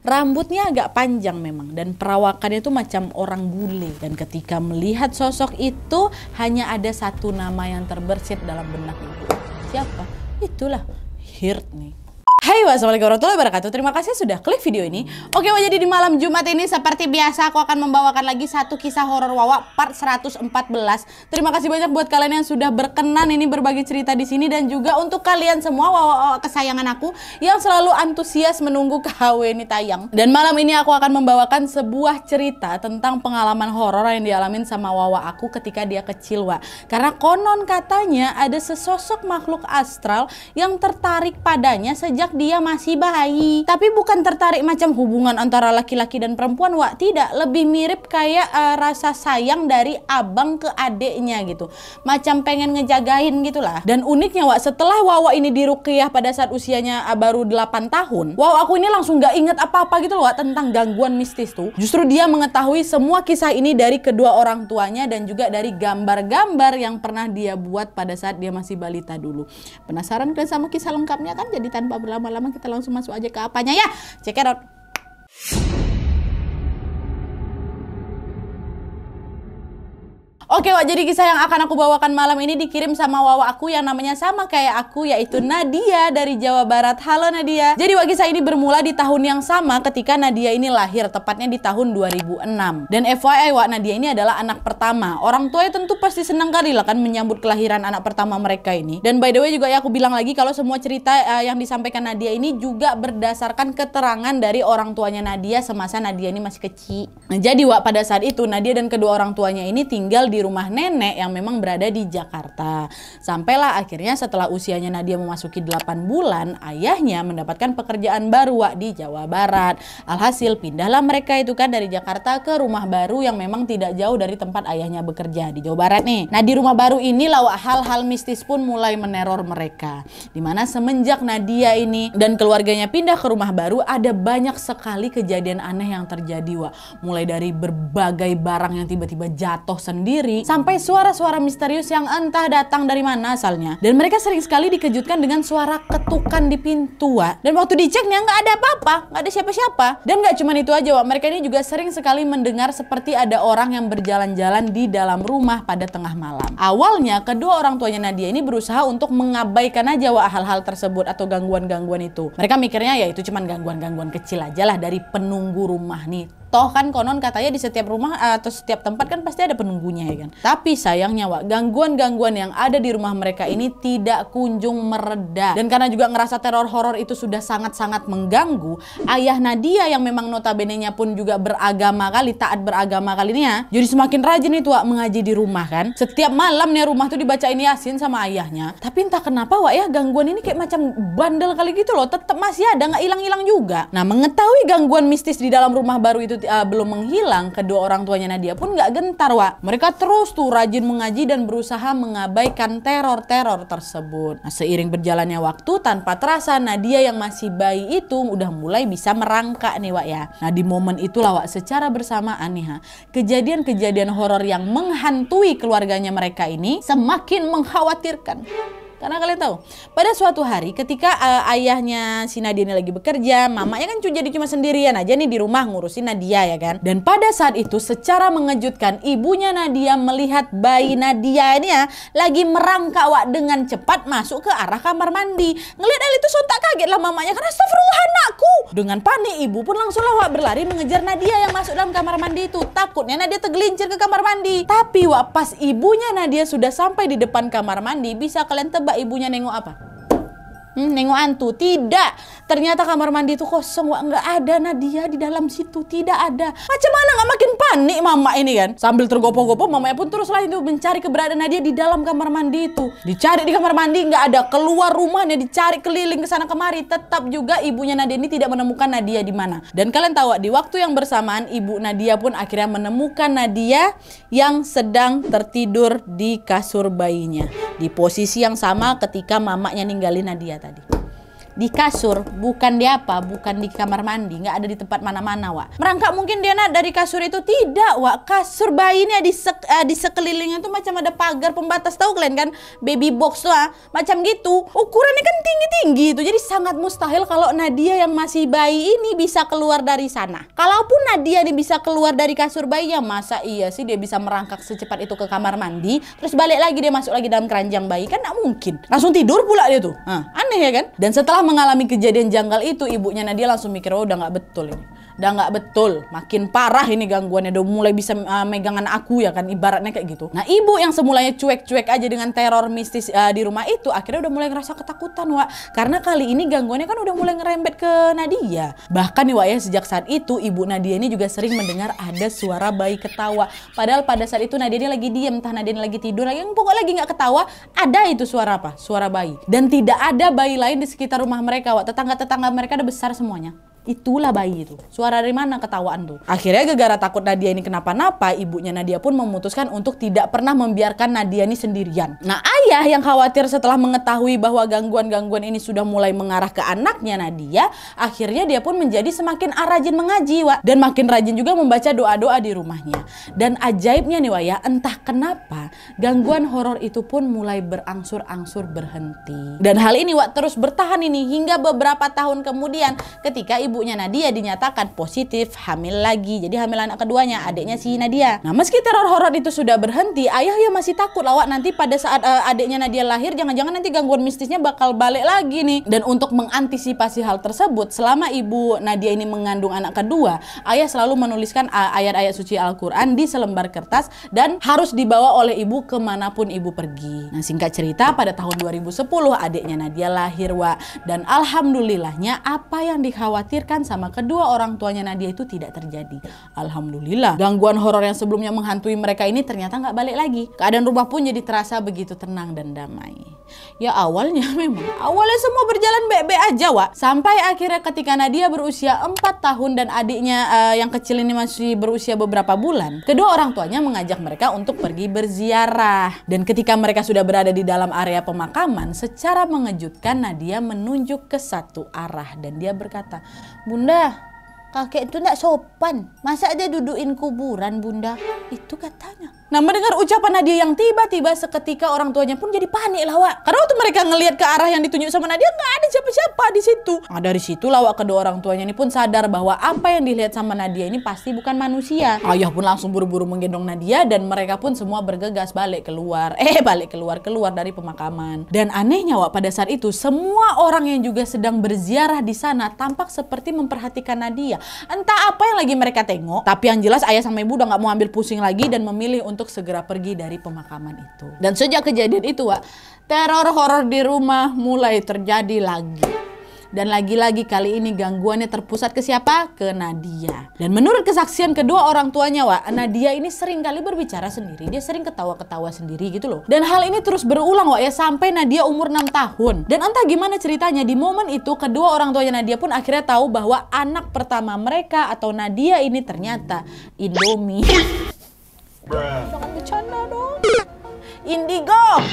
Rambutnya agak panjang memang dan perawakannya itu macam orang bule. Dan ketika melihat sosok itu hanya ada satu nama yang terbersit dalam benak ibu. Siapa? Itulah Hirt nih. Hai wassalamualaikum warahmatullahi wabarakatuh Terima kasih sudah klik video ini Oke wah jadi di malam Jumat ini seperti biasa Aku akan membawakan lagi satu kisah horor Wawa part 114 Terima kasih banyak buat kalian yang sudah berkenan ini berbagi cerita di sini Dan juga untuk kalian semua Wawa, wawa kesayangan aku Yang selalu antusias menunggu KW ini tayang Dan malam ini aku akan membawakan sebuah cerita Tentang pengalaman horor yang dialamin sama Wawa aku ketika dia kecil Wa Karena konon katanya ada sesosok makhluk astral Yang tertarik padanya sejak sejak dia masih bayi. Tapi bukan tertarik macam hubungan antara laki-laki dan perempuan, Wak. Tidak, lebih mirip kayak uh, rasa sayang dari abang ke adeknya gitu. Macam pengen ngejagain gitu lah. Dan uniknya, Wak, setelah Wawa ini dirukiah pada saat usianya eh, baru 8 tahun, wow aku ini langsung gak inget apa-apa gitu loh Wak, tentang gangguan mistis tuh. Justru dia mengetahui semua kisah ini dari kedua orang tuanya dan juga dari gambar-gambar yang pernah dia buat pada saat dia masih balita dulu. Penasaran kan sama kisah lengkapnya kan? Jadi tanpa berlama lama-lama kita langsung masuk aja ke apanya ya check it out Oke Wak, jadi kisah yang akan aku bawakan malam ini dikirim sama Wawa aku yang namanya sama kayak aku yaitu Nadia dari Jawa Barat. Halo Nadia. Jadi Wak kisah ini bermula di tahun yang sama ketika Nadia ini lahir, tepatnya di tahun 2006. Dan FYI Wak, Nadia ini adalah anak pertama. Orang tua tentu pasti senang kali lah kan menyambut kelahiran anak pertama mereka ini. Dan by the way juga ya aku bilang lagi kalau semua cerita uh, yang disampaikan Nadia ini juga berdasarkan keterangan dari orang tuanya Nadia semasa Nadia ini masih kecil. Nah, jadi Wak pada saat itu Nadia dan kedua orang tuanya ini tinggal di rumah nenek yang memang berada di Jakarta. Sampailah akhirnya setelah usianya Nadia memasuki 8 bulan, ayahnya mendapatkan pekerjaan baru Wak, di Jawa Barat. Alhasil pindahlah mereka itu kan dari Jakarta ke rumah baru yang memang tidak jauh dari tempat ayahnya bekerja di Jawa Barat nih. Nah di rumah baru ini lawak hal-hal mistis pun mulai meneror mereka. Dimana semenjak Nadia ini dan keluarganya pindah ke rumah baru ada banyak sekali kejadian aneh yang terjadi Wak. Mulai dari berbagai barang yang tiba-tiba jatuh sendiri sendiri sampai suara-suara misterius yang entah datang dari mana asalnya. Dan mereka sering sekali dikejutkan dengan suara ketukan di pintu, Wa. Dan waktu diceknya nggak ada apa-apa, nggak ada siapa-siapa. Dan nggak cuma itu aja, wa. Mereka ini juga sering sekali mendengar seperti ada orang yang berjalan-jalan di dalam rumah pada tengah malam. Awalnya, kedua orang tuanya Nadia ini berusaha untuk mengabaikan aja, wa, hal-hal tersebut atau gangguan-gangguan itu. Mereka mikirnya ya itu cuma gangguan-gangguan kecil aja lah dari penunggu rumah nih Toh kan konon katanya di setiap rumah eh, atau setiap tempat kan pasti ada penunggunya ya kan. Tapi sayangnya Wak, gangguan-gangguan yang ada di rumah mereka ini tidak kunjung mereda. Dan karena juga ngerasa teror horor itu sudah sangat-sangat mengganggu, ayah Nadia yang memang notabenenya pun juga beragama kali, taat beragama kali ini ya. Jadi semakin rajin itu Wak mengaji di rumah kan. Setiap malam nih rumah tuh dibaca ini Yasin sama ayahnya. Tapi entah kenapa Wak ya gangguan ini kayak macam bandel kali gitu loh, tetap masih ada nggak hilang-hilang juga. Nah, mengetahui gangguan mistis di dalam rumah baru itu uh, belum menghilang, kedua orang tuanya Nadia pun gak gentar, Wak. Mereka terus tuh rajin mengaji dan berusaha mengabaikan teror-teror tersebut. Nah, seiring berjalannya waktu, tanpa terasa Nadia yang masih bayi itu udah mulai bisa merangkak nih, Wak ya. Nah, di momen itulah Wak secara bersamaan nih, ha, kejadian-kejadian horor yang menghantui keluarganya mereka ini semakin mengkhawatirkan. Karena kalian tahu, pada suatu hari ketika uh, ayahnya si Nadia ini lagi bekerja, mamanya kan jadi cuma sendirian aja nih di rumah ngurusin Nadia ya kan. Dan pada saat itu secara mengejutkan ibunya Nadia melihat bayi Nadia ini ya lagi merangkak wak dengan cepat masuk ke arah kamar mandi. Ngelihat hal itu sontak kaget lah mamanya karena astagfirullah anakku. Dengan panik ibu pun langsung lah wak berlari mengejar Nadia yang masuk dalam kamar mandi itu. Takutnya Nadia tergelincir ke kamar mandi. Tapi wak pas ibunya Nadia sudah sampai di depan kamar mandi bisa kalian tebak coba ibunya nengok apa? Hmm, nengok antu tidak. Ternyata kamar mandi itu kosong, wah nggak ada Nadia di dalam situ, tidak ada. Macam mana nggak makin panik mama ini kan? Sambil tergopoh-gopoh, Mama pun terus lain tuh mencari keberadaan Nadia di dalam kamar mandi itu. Dicari di kamar mandi nggak ada, keluar rumahnya dicari keliling ke sana kemari, tetap juga ibunya Nadia ini tidak menemukan Nadia di mana. Dan kalian tahu di waktu yang bersamaan ibu Nadia pun akhirnya menemukan Nadia yang sedang tertidur di kasur bayinya di posisi yang sama ketika mamanya ninggalin Nadia tadi tadi di kasur, bukan di apa, bukan di kamar mandi, nggak ada di tempat mana-mana, wa Merangkak mungkin dia nak dari kasur itu tidak, wa Kasur ini di sek, uh, di sekelilingnya tuh macam ada pagar pembatas tahu kalian kan baby box tuh, ah. macam gitu. Ukurannya kan tinggi-tinggi itu. Jadi sangat mustahil kalau Nadia yang masih bayi ini bisa keluar dari sana. Kalaupun Nadia ini bisa keluar dari kasur bayi bayinya, masa iya sih dia bisa merangkak secepat itu ke kamar mandi, terus balik lagi dia masuk lagi dalam keranjang bayi kan nggak mungkin. Langsung tidur pula dia tuh. Nah, aneh ya kan? Dan setelah mengalami kejadian janggal itu, ibunya Nadia langsung mikir, oh udah nggak betul ini udah nggak betul makin parah ini gangguannya udah mulai bisa uh, megangan aku ya kan ibaratnya kayak gitu nah ibu yang semulanya cuek-cuek aja dengan teror mistis uh, di rumah itu akhirnya udah mulai ngerasa ketakutan wa karena kali ini gangguannya kan udah mulai ngerembet ke Nadia bahkan nih wa ya sejak saat itu ibu Nadia ini juga sering mendengar ada suara bayi ketawa padahal pada saat itu Nadia ini lagi diem entah Nadia ini lagi tidur lagi yang pokok lagi nggak ketawa ada itu suara apa suara bayi dan tidak ada bayi lain di sekitar rumah mereka wa tetangga-tetangga mereka ada besar semuanya itulah bayi itu. Suara dari mana ketawaan tuh. Akhirnya gara-gara takut Nadia ini kenapa-napa, ibunya Nadia pun memutuskan untuk tidak pernah membiarkan Nadia ini sendirian. Nah ayah yang khawatir setelah mengetahui bahwa gangguan-gangguan ini sudah mulai mengarah ke anaknya Nadia, akhirnya dia pun menjadi semakin rajin mengaji, Wak. Dan makin rajin juga membaca doa-doa di rumahnya. Dan ajaibnya nih, Wak ya, entah kenapa gangguan horor itu pun mulai berangsur-angsur berhenti. Dan hal ini, Wak, terus bertahan ini hingga beberapa tahun kemudian ketika ibu ibunya Nadia dinyatakan positif hamil lagi. Jadi hamil anak keduanya, adiknya si Nadia. Nah, meski teror-horor itu sudah berhenti, ayah ya masih takut lawak nanti pada saat uh, adiknya Nadia lahir jangan-jangan nanti gangguan mistisnya bakal balik lagi nih. Dan untuk mengantisipasi hal tersebut, selama ibu Nadia ini mengandung anak kedua, ayah selalu menuliskan eh, ayat-ayat suci Al-Qur'an di selembar kertas dan harus dibawa oleh ibu kemanapun ibu pergi. Nah, singkat cerita pada tahun 2010 adiknya Nadia lahir, Wa. Dan alhamdulillahnya apa yang dikhawatir dikhawatirkan sama kedua orang tuanya Nadia itu tidak terjadi. Alhamdulillah, gangguan horor yang sebelumnya menghantui mereka ini ternyata nggak balik lagi. Keadaan rumah pun jadi terasa begitu tenang dan damai. Ya awalnya memang, awalnya semua berjalan baik-baik aja Wak. Sampai akhirnya ketika Nadia berusia 4 tahun dan adiknya uh, yang kecil ini masih berusia beberapa bulan, kedua orang tuanya mengajak mereka untuk pergi berziarah. Dan ketika mereka sudah berada di dalam area pemakaman, secara mengejutkan Nadia menunjuk ke satu arah dan dia berkata, Bunda, Kakek itu tidak sopan. Masa dia dudukin kuburan, Bunda? Itu katanya. Nah, mendengar ucapan Nadia yang tiba-tiba seketika orang tuanya pun jadi panik lah, Wak. Karena waktu mereka ngelihat ke arah yang ditunjuk sama Nadia, nggak ada siapa-siapa di situ. Nah, dari situ lah, Wak, kedua orang tuanya ini pun sadar bahwa apa yang dilihat sama Nadia ini pasti bukan manusia. Ayah pun langsung buru-buru menggendong Nadia dan mereka pun semua bergegas balik keluar. Eh, balik keluar-keluar dari pemakaman. Dan anehnya, Wak, pada saat itu semua orang yang juga sedang berziarah di sana tampak seperti memperhatikan Nadia. Entah apa yang lagi mereka tengok, tapi yang jelas ayah sama ibu udah gak mau ambil pusing lagi dan memilih untuk segera pergi dari pemakaman itu. Dan sejak kejadian itu, Wak, teror horor di rumah mulai terjadi lagi. Dan lagi-lagi kali ini gangguannya terpusat ke siapa? Ke Nadia. Dan menurut kesaksian kedua orang tuanya, Wak, Nadia ini sering kali berbicara sendiri. Dia sering ketawa-ketawa sendiri gitu loh. Dan hal ini terus berulang, Wak, ya sampai Nadia umur 6 tahun. Dan entah gimana ceritanya, di momen itu kedua orang tuanya Nadia pun akhirnya tahu bahwa anak pertama mereka atau Nadia ini ternyata Indomie. Jangan bercanda dong indigo.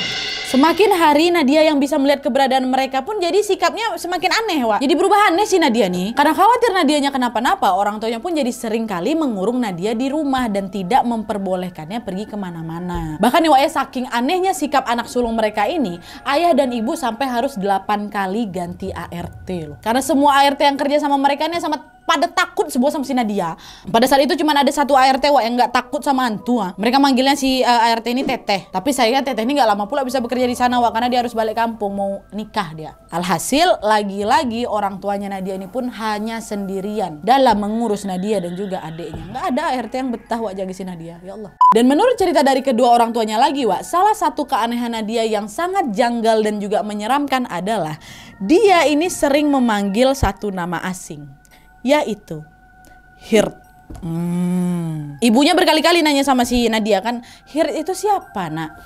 Semakin hari Nadia yang bisa melihat keberadaan mereka pun jadi sikapnya semakin aneh, Wak. Jadi perubahannya aneh sih Nadia nih. Karena khawatir Nadianya kenapa-napa, orang tuanya pun jadi sering kali mengurung Nadia di rumah dan tidak memperbolehkannya pergi kemana-mana. Bahkan nih Wak ya, saking anehnya sikap anak sulung mereka ini, ayah dan ibu sampai harus 8 kali ganti ART loh. Karena semua ART yang kerja sama mereka ini sama pada takut sebuah sama si Nadia. Pada saat itu cuma ada satu ART wa yang nggak takut sama hantu. Wa. Ah. Mereka manggilnya si uh, eh, ART ini Teteh. Tapi saya Teteh ini nggak lama pula bisa bekerja di sana wa karena dia harus balik kampung mau nikah dia. Alhasil lagi-lagi orang tuanya Nadia ini pun hanya sendirian dalam mengurus Nadia dan juga adiknya. Nggak ada ART yang betah wa jaga si Nadia. Ya Allah. Dan menurut cerita dari kedua orang tuanya lagi wa, salah satu keanehan Nadia yang sangat janggal dan juga menyeramkan adalah dia ini sering memanggil satu nama asing yaitu Hirt. Hmm. Ibunya berkali-kali nanya sama si Nadia kan, Hirt itu siapa nak?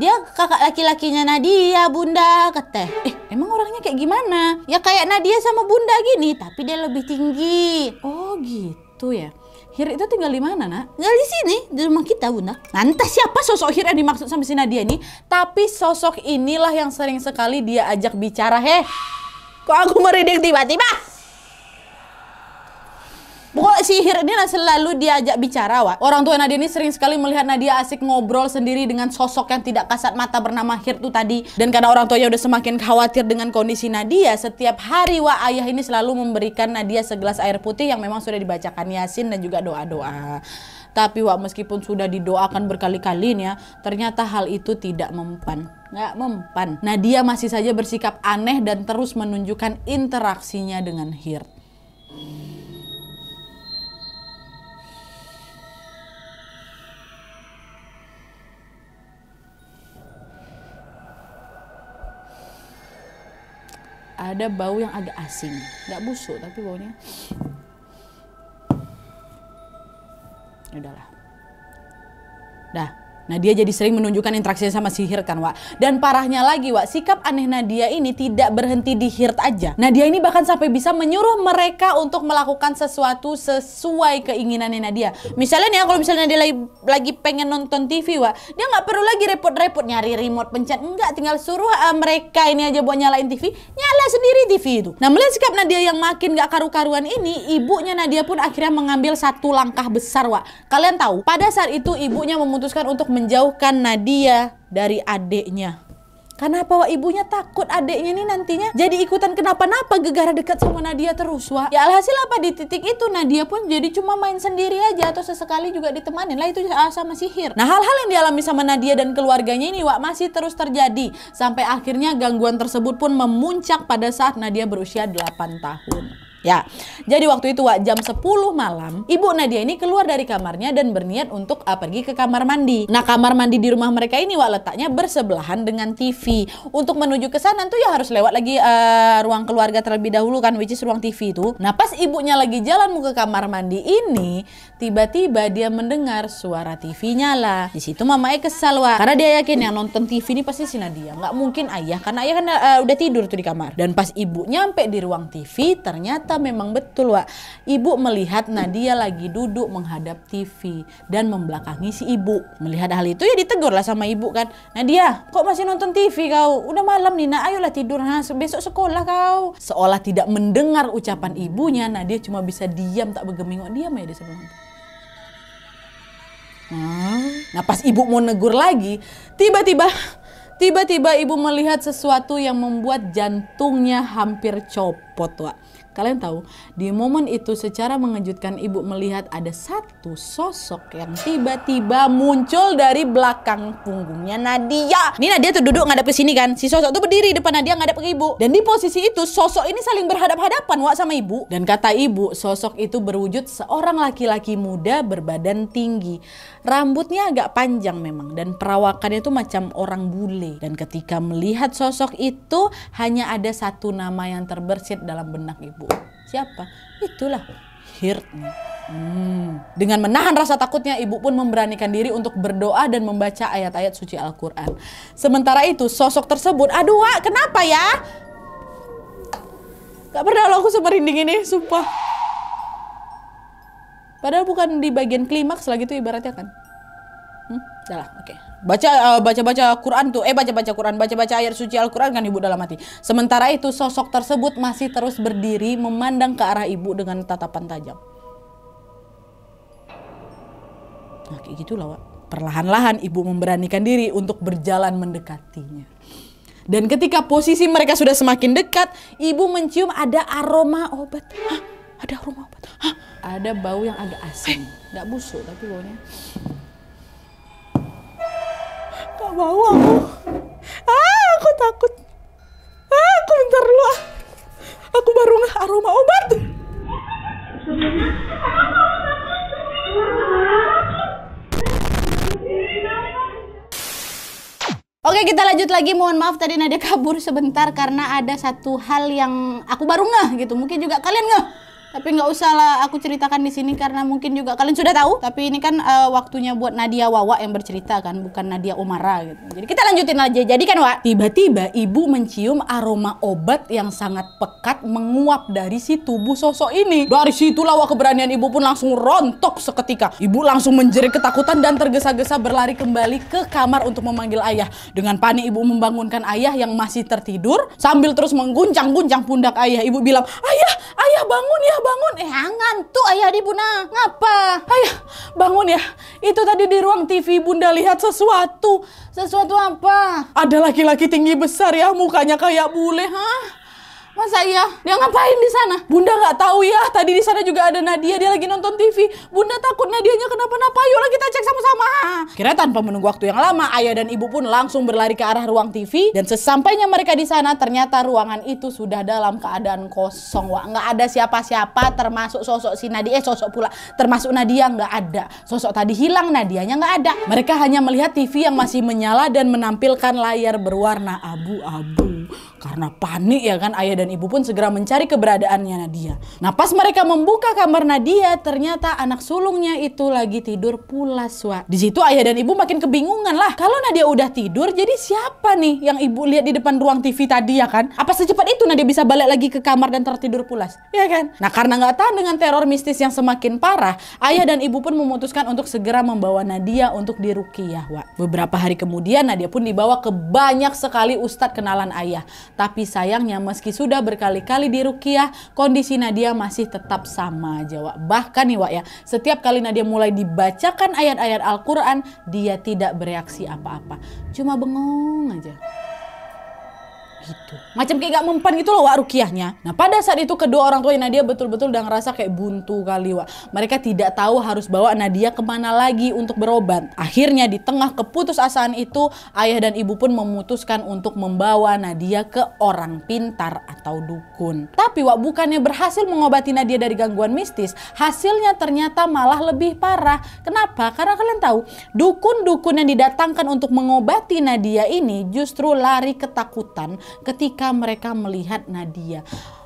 Dia kakak laki-lakinya Nadia, bunda, keteh Eh, emang orangnya kayak gimana? Ya kayak Nadia sama bunda gini, tapi dia lebih tinggi. Oh gitu ya. Hir itu tinggal di mana, Nak? Tinggal di sini, di rumah kita, Bunda. Nanti siapa sosok Hir yang dimaksud sama si Nadia ini, tapi sosok inilah yang sering sekali dia ajak bicara, heh. Kok aku merinding tiba-tiba? Pokok sihir ini selalu diajak bicara, Wak. Orang tua Nadia ini sering sekali melihat Nadia asik ngobrol sendiri dengan sosok yang tidak kasat mata bernama Hir tuh tadi. Dan karena orang tuanya udah semakin khawatir dengan kondisi Nadia, setiap hari Wak ayah ini selalu memberikan Nadia segelas air putih yang memang sudah dibacakan Yasin dan juga doa-doa. Tapi Wak meskipun sudah didoakan berkali-kali nih ya, ternyata hal itu tidak mempan nggak mempan. Nadia masih saja bersikap aneh dan terus menunjukkan interaksinya dengan Hirt. ada bau yang agak asing nggak busuk tapi baunya udahlah dah Nah dia jadi sering menunjukkan interaksinya sama si Hirt kan Wak. Dan parahnya lagi Wak, sikap aneh Nadia ini tidak berhenti di Hirt aja. Nadia ini bahkan sampai bisa menyuruh mereka untuk melakukan sesuatu sesuai keinginannya Nadia. Misalnya nih kalau misalnya dia lagi, lagi pengen nonton TV Wak, dia nggak perlu lagi repot-repot nyari remote pencet. Enggak, tinggal suruh uh, mereka ini aja buat nyalain TV, nyala sendiri TV itu. Nah melihat sikap Nadia yang makin gak karu-karuan ini, ibunya Nadia pun akhirnya mengambil satu langkah besar Wak. Kalian tahu, pada saat itu ibunya memutuskan untuk menjauhkan Nadia dari adiknya. Karena Wak, ibunya takut adiknya ini nantinya jadi ikutan kenapa-napa gegara dekat sama Nadia terus, Wak. Ya alhasil apa di titik itu Nadia pun jadi cuma main sendiri aja atau sesekali juga ditemani lah itu ah, sama sihir. Nah, hal-hal yang dialami sama Nadia dan keluarganya ini, Wak, masih terus terjadi sampai akhirnya gangguan tersebut pun memuncak pada saat Nadia berusia 8 tahun. Ya, jadi waktu itu Wak, jam 10 malam, Ibu Nadia ini keluar dari kamarnya dan berniat untuk uh, pergi ke kamar mandi. Nah, kamar mandi di rumah mereka ini Wak letaknya bersebelahan dengan TV. Untuk menuju ke sana tuh ya harus lewat lagi uh, ruang keluarga terlebih dahulu kan, which is ruang TV itu. Nah, pas ibunya lagi jalan mau ke kamar mandi ini, tiba-tiba dia mendengar suara TV nyala. Di situ Mama E kesal Wak, karena dia yakin yang nonton TV ini pasti si Nadia. Nggak mungkin ayah, karena ayah kan uh, udah tidur tuh di kamar. Dan pas ibunya sampai di ruang TV, ternyata ternyata memang betul Wak. Ibu melihat Nadia lagi duduk menghadap TV dan membelakangi si ibu. Melihat hal itu ya ditegur lah sama ibu kan. Nadia kok masih nonton TV kau? Udah malam Nina ayolah tidur ha besok sekolah kau. Seolah tidak mendengar ucapan ibunya Nadia cuma bisa diam tak bergeming. Oh diam ya di sebelah. Hmm. Nah pas ibu mau negur lagi, tiba-tiba tiba-tiba ibu melihat sesuatu yang membuat jantungnya hampir copot, Wak. Kalian tahu, di momen itu secara mengejutkan ibu melihat ada satu sosok yang tiba-tiba muncul dari belakang punggungnya Nadia. Ini Nadia tuh duduk ngadep ke sini kan. Si sosok tuh berdiri depan Nadia ngadep ke ibu. Dan di posisi itu sosok ini saling berhadap-hadapan Wak sama ibu. Dan kata ibu, sosok itu berwujud seorang laki-laki muda berbadan tinggi. Rambutnya agak panjang memang dan perawakannya tuh macam orang bule. Dan ketika melihat sosok itu hanya ada satu nama yang terbersit dalam benak ibu bu siapa itulah hirtnya hmm. dengan menahan rasa takutnya ibu pun memberanikan diri untuk berdoa dan membaca ayat-ayat suci Al-Quran sementara itu sosok tersebut aduh wak kenapa ya Gak pernah loh aku semerinding ini, sumpah. Padahal bukan di bagian klimaks lagi itu ibaratnya kan. Hmm, salah, oke. Okay. Baca uh, baca-baca Quran tuh, eh baca-baca Quran, baca-baca ayat suci Al-Quran kan ibu dalam hati. Sementara itu sosok tersebut masih terus berdiri memandang ke arah ibu dengan tatapan tajam. Nah kayak gitu Wak. Perlahan-lahan ibu memberanikan diri untuk berjalan mendekatinya. Dan ketika posisi mereka sudah semakin dekat, ibu mencium ada aroma obat. Hah? Ada aroma obat. Hah? Ada bau yang agak asin. nggak busuk tapi baunya. Gak mau aku. Ah, aku takut. Ah, aku bentar dulu ah. Aku baru ngeh aroma obat. Oke kita lanjut lagi mohon maaf tadi Nadia kabur sebentar karena ada satu hal yang aku baru ngeh gitu mungkin juga kalian ngeh tapi nggak usah lah aku ceritakan di sini karena mungkin juga kalian sudah tahu tapi ini kan uh, waktunya buat Nadia Wawa yang bercerita kan bukan Nadia Umara gitu jadi kita lanjutin aja jadi kan Wak tiba-tiba ibu mencium aroma obat yang sangat pekat menguap dari si tubuh sosok ini dari situlah Wak keberanian ibu pun langsung rontok seketika ibu langsung menjerit ketakutan dan tergesa-gesa berlari kembali ke kamar untuk memanggil ayah dengan panik ibu membangunkan ayah yang masih tertidur sambil terus mengguncang-guncang pundak ayah ibu bilang ayah ayah bangun ya bangun eh ngantuk ayah di bunda ngapa ayah bangun ya itu tadi di ruang TV bunda lihat sesuatu sesuatu apa ada laki-laki tinggi besar ya mukanya kayak bule hah Masa iya? Dia ngapain di sana? Bunda nggak tahu ya. Tadi di sana juga ada Nadia, dia lagi nonton TV. Bunda takut Nadianya kenapa-napa. Yuk kita cek sama-sama. Kira tanpa menunggu waktu yang lama, ayah dan ibu pun langsung berlari ke arah ruang TV dan sesampainya mereka di sana ternyata ruangan itu sudah dalam keadaan kosong, Wah, Nggak ada siapa-siapa termasuk sosok si Nadia, eh sosok pula termasuk Nadia nggak ada. Sosok tadi hilang, Nadianya nggak ada. Mereka hanya melihat TV yang masih menyala dan menampilkan layar berwarna abu-abu. Karena panik ya kan, ayah dan ibu pun segera mencari keberadaannya Nadia. Nah pas mereka membuka kamar Nadia, ternyata anak sulungnya itu lagi tidur pulas, wa. Di situ ayah dan ibu makin kebingungan lah. Kalau Nadia udah tidur, jadi siapa nih yang ibu lihat di depan ruang TV tadi ya kan? Apa secepat itu Nadia bisa balik lagi ke kamar dan tertidur pulas? Ya kan? Nah karena nggak tahan dengan teror mistis yang semakin parah, ayah dan ibu pun memutuskan untuk segera membawa Nadia untuk dirukiah, wa. Beberapa hari kemudian Nadia pun dibawa ke banyak sekali ustadz kenalan ayah. Tapi sayangnya meski sudah berkali-kali dirukiah, kondisi Nadia masih tetap sama aja, wak. Bahkan nih Wak ya, setiap kali Nadia mulai dibacakan ayat-ayat Al-Quran, dia tidak bereaksi apa-apa. Cuma bengong aja gitu. Macam kayak gak mempan gitu loh Wak Rukiahnya. Nah pada saat itu kedua orang tua Nadia betul-betul udah ngerasa kayak buntu kali Wak. Mereka tidak tahu harus bawa Nadia kemana lagi untuk berobat. Akhirnya di tengah asaan itu ayah dan ibu pun memutuskan untuk membawa Nadia ke orang pintar atau dukun. Tapi Wak bukannya berhasil mengobati Nadia dari gangguan mistis, hasilnya ternyata malah lebih parah. Kenapa? Karena kalian tahu dukun-dukun yang didatangkan untuk mengobati Nadia ini justru lari ketakutan ketika mereka melihat Nadia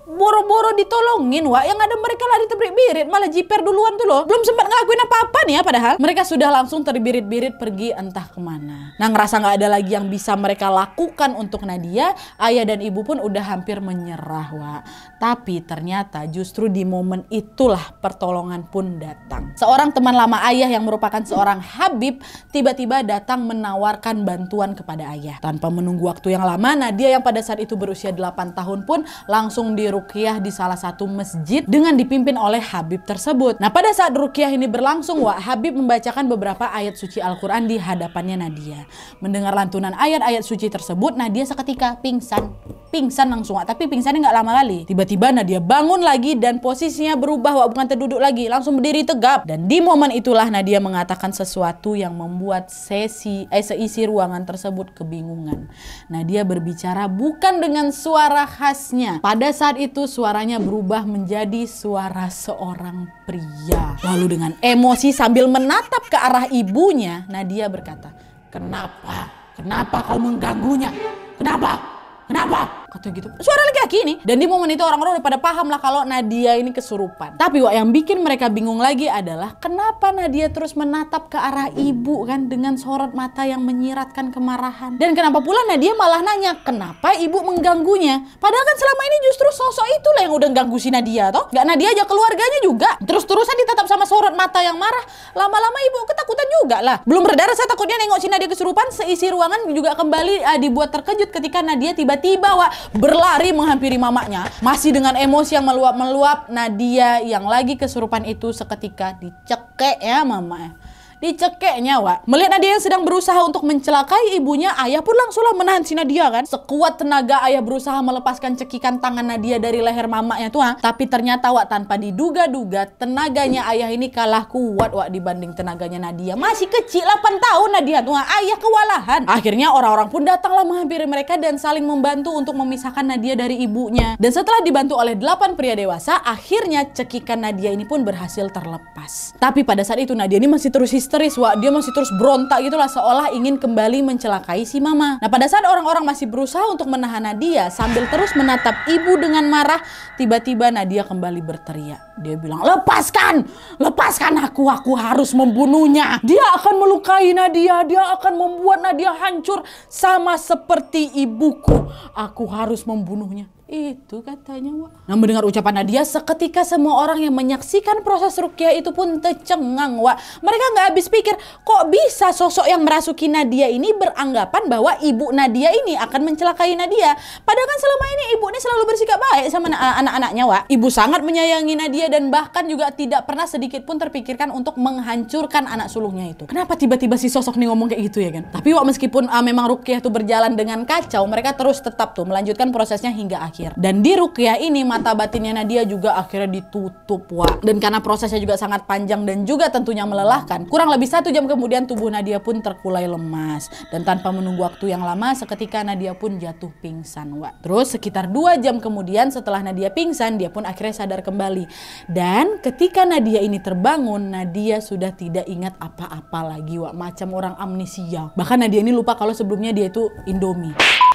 boro-boro ditolongin wa yang ada mereka lari terbirit-birit malah jiper duluan tuh loh belum sempat ngelakuin apa-apa nih ya padahal mereka sudah langsung terbirit-birit pergi entah kemana nah ngerasa nggak ada lagi yang bisa mereka lakukan untuk Nadia ayah dan ibu pun udah hampir menyerah wa tapi ternyata justru di momen itulah pertolongan pun datang seorang teman lama ayah yang merupakan seorang Habib tiba-tiba datang menawarkan bantuan kepada ayah tanpa menunggu waktu yang lama Nadia yang pada saat itu berusia 8 tahun pun langsung di rukiah di salah satu masjid dengan dipimpin oleh Habib tersebut. Nah pada saat rukiah ini berlangsung, Wak Habib membacakan beberapa ayat suci Al-Quran di hadapannya Nadia. Mendengar lantunan ayat-ayat suci tersebut, Nadia seketika pingsan. Pingsan langsung, Wak. tapi pingsannya nggak lama kali. Tiba-tiba Nadia bangun lagi dan posisinya berubah, Wak. bukan terduduk lagi, langsung berdiri tegap. Dan di momen itulah Nadia mengatakan sesuatu yang membuat sesi eh seisi ruangan tersebut kebingungan. Nadia berbicara bukan dengan suara khasnya. Pada saat itu suaranya berubah menjadi suara seorang pria. Lalu dengan emosi sambil menatap ke arah ibunya, Nadia berkata, Kenapa? Kenapa kau mengganggunya? Kenapa? Kenapa? kata gitu suara lagi laki ini dan di momen itu orang-orang udah pada paham lah kalau Nadia ini kesurupan tapi wak yang bikin mereka bingung lagi adalah kenapa Nadia terus menatap ke arah ibu kan dengan sorot mata yang menyiratkan kemarahan dan kenapa pula Nadia malah nanya kenapa ibu mengganggunya padahal kan selama ini justru sosok itulah yang udah ganggu si Nadia toh gak Nadia aja keluarganya juga terus-terusan ditatap sama sorot mata yang marah lama-lama ibu ketakutan juga lah belum berdarah saya takutnya nengok si Nadia kesurupan seisi ruangan juga kembali uh, dibuat terkejut ketika Nadia tiba-tiba wak berlari menghampiri mamanya, masih dengan emosi yang meluap-meluap. Nadia yang lagi kesurupan itu seketika dicekek ya mamanya dicekeknya, Wak. Melihat Nadia yang sedang berusaha untuk mencelakai ibunya, ayah pun langsunglah menahan si Nadia kan. Sekuat tenaga ayah berusaha melepaskan cekikan tangan Nadia dari leher mamanya tuh, Tapi ternyata Wak tanpa diduga-duga tenaganya ayah ini kalah kuat Wak dibanding tenaganya Nadia. Masih kecil 8 tahun Nadia tuh, ayah kewalahan. Akhirnya orang-orang pun datanglah menghampiri mereka dan saling membantu untuk memisahkan Nadia dari ibunya. Dan setelah dibantu oleh 8 pria dewasa, akhirnya cekikan Nadia ini pun berhasil terlepas. Tapi pada saat itu Nadia ini masih terus histeris histeris, Wak dia masih terus berontak gitulah seolah ingin kembali mencelakai si mama. Nah pada saat orang-orang masih berusaha untuk menahan Nadia sambil terus menatap ibu dengan marah, tiba-tiba Nadia kembali berteriak. Dia bilang, lepaskan, lepaskan aku, aku harus membunuhnya. Dia akan melukai Nadia, dia akan membuat Nadia hancur sama seperti ibuku. Aku harus membunuhnya. Itu katanya, Wak. Nah, mendengar ucapan Nadia, seketika semua orang yang menyaksikan proses Rukia itu pun tercengang, Wak. Mereka nggak habis pikir, kok bisa sosok yang merasuki Nadia ini beranggapan bahwa ibu Nadia ini akan mencelakai Nadia. Padahal kan selama ini ibu ini selalu bersikap baik sama anak-anaknya, Wak. Ibu sangat menyayangi Nadia dan bahkan juga tidak pernah sedikit pun terpikirkan untuk menghancurkan anak sulungnya itu. Kenapa tiba-tiba si sosok ini ngomong kayak gitu ya kan? Tapi Wak meskipun uh, memang Rukiah itu berjalan dengan kacau, mereka terus tetap tuh melanjutkan prosesnya hingga akhir terakhir. Dan di Rukiah ini mata batinnya Nadia juga akhirnya ditutup, Wak. Dan karena prosesnya juga sangat panjang dan juga tentunya melelahkan, kurang lebih satu jam kemudian tubuh Nadia pun terkulai lemas. Dan tanpa menunggu waktu yang lama, seketika Nadia pun jatuh pingsan, Wak. Terus sekitar dua jam kemudian setelah Nadia pingsan, dia pun akhirnya sadar kembali. Dan ketika Nadia ini terbangun, Nadia sudah tidak ingat apa-apa lagi, Wak. Macam orang amnesia. Bahkan Nadia ini lupa kalau sebelumnya dia itu Indomie.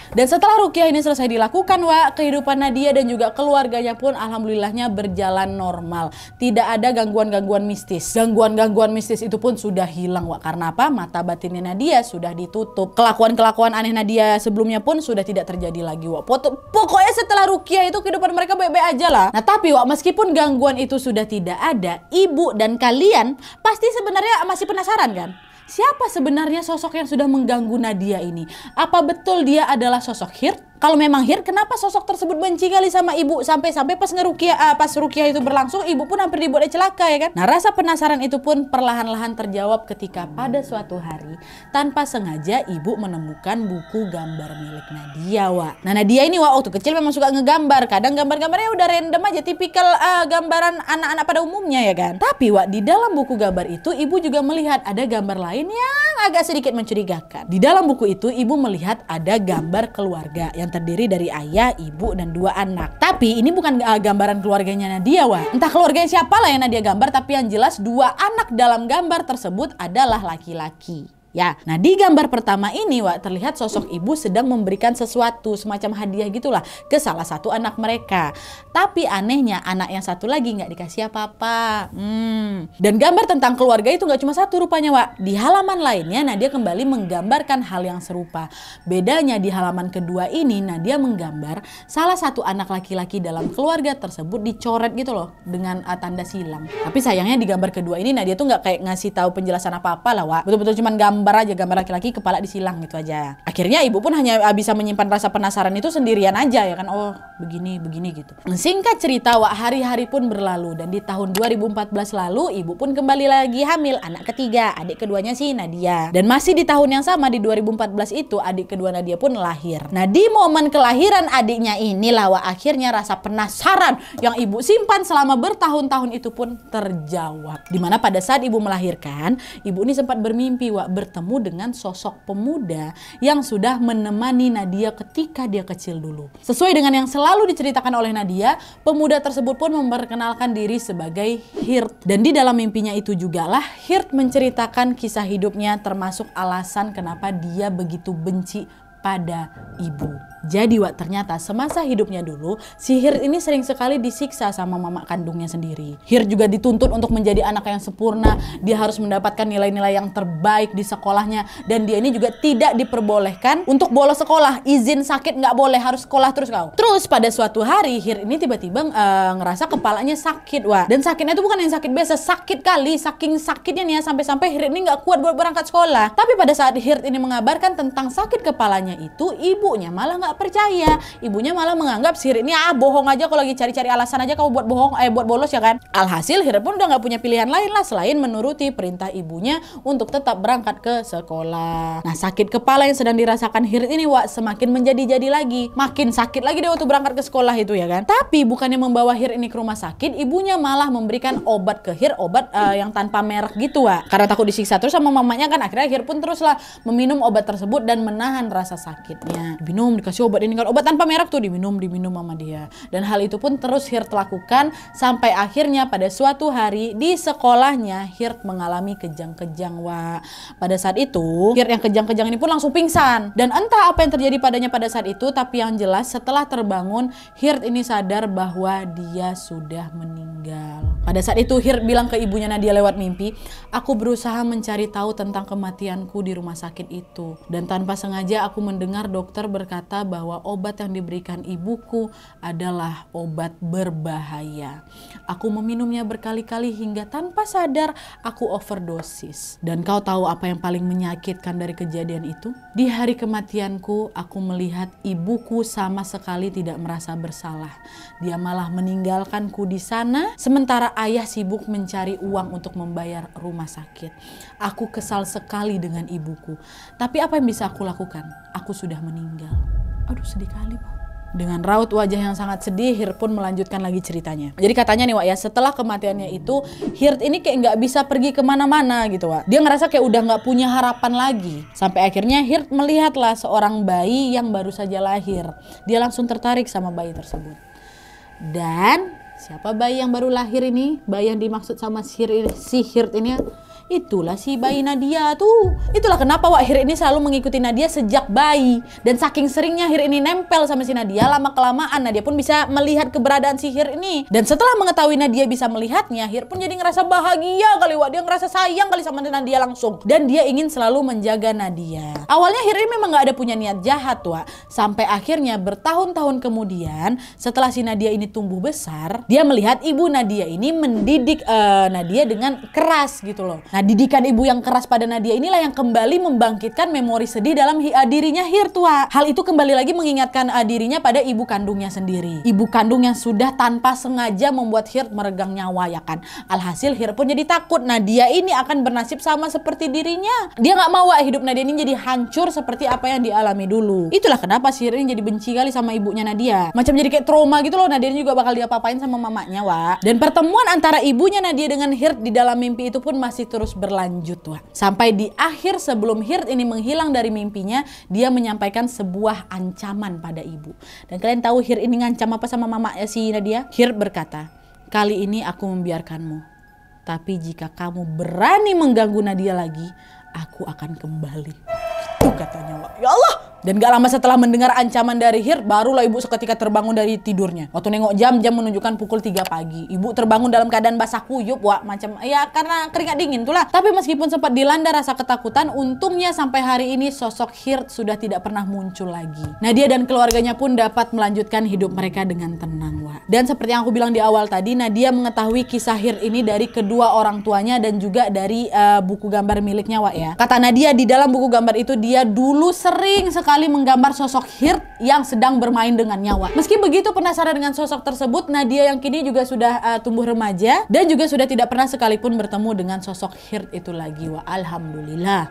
Dan setelah Rukiah ini selesai dilakukan, Wak, ke kehidupan Nadia dan juga keluarganya pun alhamdulillahnya berjalan normal. Tidak ada gangguan-gangguan mistis. Gangguan-gangguan mistis itu pun sudah hilang, Wak. Karena apa? Mata batinnya Nadia sudah ditutup. Kelakuan-kelakuan aneh Nadia sebelumnya pun sudah tidak terjadi lagi, Wak. Pokoknya setelah Rukia itu kehidupan mereka baik-baik aja lah. Nah, tapi Wak, meskipun gangguan itu sudah tidak ada, ibu dan kalian pasti sebenarnya masih penasaran kan? Siapa sebenarnya sosok yang sudah mengganggu Nadia ini? Apa betul dia adalah sosok Hirt kalau memang hir kenapa sosok tersebut benci kali sama ibu sampai-sampai pas ngerukia uh, pas rukia itu berlangsung ibu pun hampir dibuat celaka ya kan nah rasa penasaran itu pun perlahan-lahan terjawab ketika pada suatu hari tanpa sengaja ibu menemukan buku gambar milik Nadia wa nah Nadia ini wa waktu kecil memang suka ngegambar kadang gambar-gambarnya udah random aja tipikal uh, gambaran anak-anak pada umumnya ya kan tapi wa di dalam buku gambar itu ibu juga melihat ada gambar lain yang agak sedikit mencurigakan di dalam buku itu ibu melihat ada gambar keluarga yang yang terdiri dari ayah, ibu, dan dua anak. Tapi ini bukan uh, gambaran keluarganya Nadia, Wah. Entah keluarganya siapa lah yang Nadia gambar, tapi yang jelas dua anak dalam gambar tersebut adalah laki-laki. Ya, nah di gambar pertama ini Wak terlihat sosok ibu sedang memberikan sesuatu semacam hadiah gitulah ke salah satu anak mereka. Tapi anehnya anak yang satu lagi nggak dikasih apa-apa. Hmm. Dan gambar tentang keluarga itu nggak cuma satu rupanya Wak. Di halaman lainnya Nadia kembali menggambarkan hal yang serupa. Bedanya di halaman kedua ini Nadia menggambar salah satu anak laki-laki dalam keluarga tersebut dicoret gitu loh dengan eh, tanda silang. Tapi sayangnya di gambar kedua ini Nadia tuh nggak kayak ngasih tahu penjelasan apa-apa lah Wak. Betul-betul cuma gambar gambar aja gambar laki-laki kepala disilang gitu aja akhirnya ibu pun hanya ah, bisa menyimpan rasa penasaran itu sendirian aja ya kan oh begini begini gitu singkat cerita wak hari-hari pun berlalu dan di tahun 2014 lalu ibu pun kembali lagi hamil anak ketiga adik keduanya si Nadia dan masih di tahun yang sama di 2014 itu adik kedua Nadia pun lahir nah di momen kelahiran adiknya inilah wak akhirnya rasa penasaran yang ibu simpan selama bertahun-tahun itu pun terjawab dimana pada saat ibu melahirkan ibu ini sempat bermimpi wak ber bertemu dengan sosok pemuda yang sudah menemani Nadia ketika dia kecil dulu. Sesuai dengan yang selalu diceritakan oleh Nadia, pemuda tersebut pun memperkenalkan diri sebagai Hirt. Dan di dalam mimpinya itu jugalah Hirt menceritakan kisah hidupnya termasuk alasan kenapa dia begitu benci pada ibu. Jadi Wak ternyata semasa hidupnya dulu, si Hir ini sering sekali disiksa sama mama kandungnya sendiri. Hir juga dituntut untuk menjadi anak yang sempurna, dia harus mendapatkan nilai-nilai yang terbaik di sekolahnya dan dia ini juga tidak diperbolehkan untuk bolos sekolah, izin sakit nggak boleh harus sekolah terus kau. Terus pada suatu hari Hir ini tiba-tiba uh, ngerasa kepalanya sakit Wak. Dan sakitnya itu bukan yang sakit biasa, sakit kali, saking sakitnya nih ya sampai-sampai Hir ini nggak kuat buat berangkat sekolah. Tapi pada saat Hir ini mengabarkan tentang sakit kepalanya itu, ibunya malah nggak nggak percaya ibunya malah menganggap sihir ini ah bohong aja kalau lagi cari-cari alasan aja kamu buat bohong eh buat bolos ya kan alhasil hir pun udah nggak punya pilihan lain lah selain menuruti perintah ibunya untuk tetap berangkat ke sekolah nah sakit kepala yang sedang dirasakan hir ini Wak semakin menjadi-jadi lagi makin sakit lagi deh waktu berangkat ke sekolah itu ya kan tapi bukannya membawa Hir ini ke rumah sakit ibunya malah memberikan obat ke Hir obat uh, yang tanpa merek gitu Wak karena takut disiksa terus sama mamanya kan akhirnya Hir pun teruslah meminum obat tersebut dan menahan rasa sakitnya minum dikasih dikasih obat ini kan obat tanpa merek tuh diminum diminum sama dia dan hal itu pun terus Hirt lakukan sampai akhirnya pada suatu hari di sekolahnya Hirt mengalami kejang-kejang wa pada saat itu Hirt yang kejang-kejang ini pun langsung pingsan dan entah apa yang terjadi padanya pada saat itu tapi yang jelas setelah terbangun Hirt ini sadar bahwa dia sudah meninggal pada saat itu Hirt bilang ke ibunya Nadia lewat mimpi aku berusaha mencari tahu tentang kematianku di rumah sakit itu dan tanpa sengaja aku mendengar dokter berkata bahwa obat yang diberikan ibuku adalah obat berbahaya. Aku meminumnya berkali-kali hingga tanpa sadar aku overdosis. Dan kau tahu apa yang paling menyakitkan dari kejadian itu? Di hari kematianku, aku melihat ibuku sama sekali tidak merasa bersalah. Dia malah meninggalkanku di sana, sementara ayah sibuk mencari uang untuk membayar rumah sakit. Aku kesal sekali dengan ibuku. Tapi apa yang bisa aku lakukan? aku sudah meninggal. Aduh sedih kali Pak. Dengan raut wajah yang sangat sedih, Hirt pun melanjutkan lagi ceritanya. Jadi katanya nih Wak ya, setelah kematiannya itu, Hirt ini kayak nggak bisa pergi kemana-mana gitu Wak. Dia ngerasa kayak udah nggak punya harapan lagi. Sampai akhirnya Hirt melihatlah seorang bayi yang baru saja lahir. Dia langsung tertarik sama bayi tersebut. Dan siapa bayi yang baru lahir ini? Bayi yang dimaksud sama si Hirt ini Itulah si bayi Nadia tuh. Itulah kenapa Wahir ini selalu mengikuti Nadia sejak bayi. Dan saking seringnya Hir ini nempel sama si Nadia, lama-kelamaan Nadia pun bisa melihat keberadaan si Hir ini. Dan setelah mengetahui Nadia bisa melihatnya, Hir pun jadi ngerasa bahagia kali Wak. Dia ngerasa sayang kali sama Nadia langsung. Dan dia ingin selalu menjaga Nadia. Awalnya Hir ini memang gak ada punya niat jahat Wak. Sampai akhirnya bertahun-tahun kemudian, setelah si Nadia ini tumbuh besar, dia melihat ibu Nadia ini mendidik uh, Nadia dengan keras gitu loh. Nah, Nah, didikan ibu yang keras pada Nadia inilah yang kembali membangkitkan memori sedih dalam hi eh, dirinya Hirtua. Hal itu kembali lagi mengingatkan eh, dirinya pada ibu kandungnya sendiri. Ibu kandung yang sudah tanpa sengaja membuat Hirt meregang nyawa ya kan. Alhasil Hirt pun jadi takut Nadia ini akan bernasib sama seperti dirinya. Dia nggak mau hidup Nadia ini jadi hancur seperti apa yang dialami dulu. Itulah kenapa si Hirt ini jadi benci kali sama ibunya Nadia. Macam jadi kayak trauma gitu loh Nadia ini juga bakal diapa-apain sama mamanya wa. Dan pertemuan antara ibunya Nadia dengan Hirt di dalam mimpi itu pun masih terus terus berlanjut Tuhan. Sampai di akhir sebelum Hirt ini menghilang dari mimpinya, dia menyampaikan sebuah ancaman pada ibu. Dan kalian tahu Hirt ini ngancam apa sama mama ya, si Nadia? Hirt berkata, kali ini aku membiarkanmu. Tapi jika kamu berani mengganggu Nadia lagi, aku akan kembali. Itu katanya, ya Allah, dan gak lama setelah mendengar ancaman dari Hir, barulah ibu seketika terbangun dari tidurnya. Waktu nengok jam, jam menunjukkan pukul 3 pagi. Ibu terbangun dalam keadaan basah kuyup, wah macam ya karena keringat dingin itulah. Tapi meskipun sempat dilanda rasa ketakutan, untungnya sampai hari ini sosok Hir sudah tidak pernah muncul lagi. Nadia dan keluarganya pun dapat melanjutkan hidup mereka dengan tenang, wah. Dan seperti yang aku bilang di awal tadi, Nadia mengetahui kisah Hir ini dari kedua orang tuanya dan juga dari uh, buku gambar miliknya, wah ya. Kata Nadia di dalam buku gambar itu dia dulu sering sekali kali menggambar sosok Hirt yang sedang bermain dengan nyawa. Meski begitu penasaran dengan sosok tersebut, Nadia yang kini juga sudah uh, tumbuh remaja dan juga sudah tidak pernah sekalipun bertemu dengan sosok Hirt itu lagi. Wah, alhamdulillah.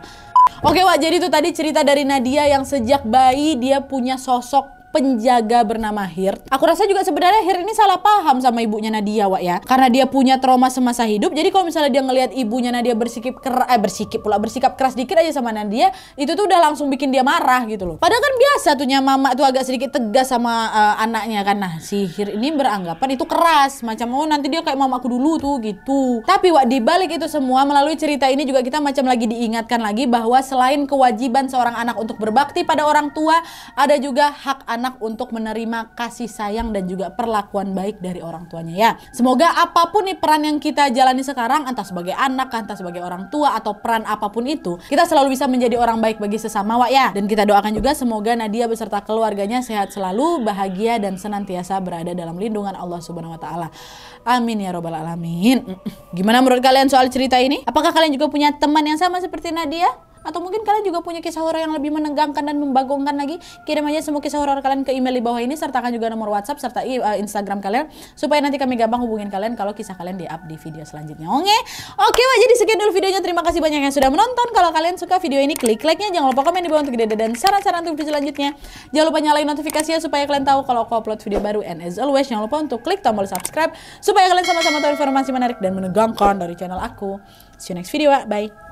Oke, Wak, jadi itu tadi cerita dari Nadia yang sejak bayi dia punya sosok penjaga bernama Hirt. Aku rasa juga sebenarnya Hirt ini salah paham sama ibunya Nadia, Wak ya. Karena dia punya trauma semasa hidup, jadi kalau misalnya dia ngelihat ibunya Nadia bersikap keras, eh bersikap pula bersikap keras dikit aja sama Nadia, itu tuh udah langsung bikin dia marah gitu loh. Padahal kan biasa tuhnya mama tuh agak sedikit tegas sama uh, anaknya kan. Nah, si Hirt ini beranggapan itu keras, macam oh nanti dia kayak mamaku dulu tuh gitu. Tapi Wak di balik itu semua melalui cerita ini juga kita macam lagi diingatkan lagi bahwa selain kewajiban seorang anak untuk berbakti pada orang tua, ada juga hak anak anak untuk menerima kasih sayang dan juga perlakuan baik dari orang tuanya ya. Semoga apapun nih peran yang kita jalani sekarang entah sebagai anak, entah sebagai orang tua atau peran apapun itu, kita selalu bisa menjadi orang baik bagi sesama Wak ya. Dan kita doakan juga semoga Nadia beserta keluarganya sehat selalu, bahagia dan senantiasa berada dalam lindungan Allah Subhanahu wa taala. Amin ya robbal alamin. Gimana menurut kalian soal cerita ini? Apakah kalian juga punya teman yang sama seperti Nadia? atau mungkin kalian juga punya kisah horor yang lebih menegangkan dan membagongkan lagi kirim aja semua kisah horor kalian ke email di bawah ini sertakan juga nomor WhatsApp serta eh, Instagram kalian supaya nanti kami gampang hubungin kalian kalau kisah kalian di up di video selanjutnya oke oke okay, jadi sekian dulu videonya terima kasih banyak yang sudah menonton kalau kalian suka video ini klik like-nya jangan lupa komen di bawah untuk ide dan saran-saran untuk video selanjutnya jangan lupa nyalain notifikasinya supaya kalian tahu kalau aku upload video baru and as always jangan lupa untuk klik tombol subscribe supaya kalian sama-sama tahu informasi menarik dan menegangkan dari channel aku see you next video bye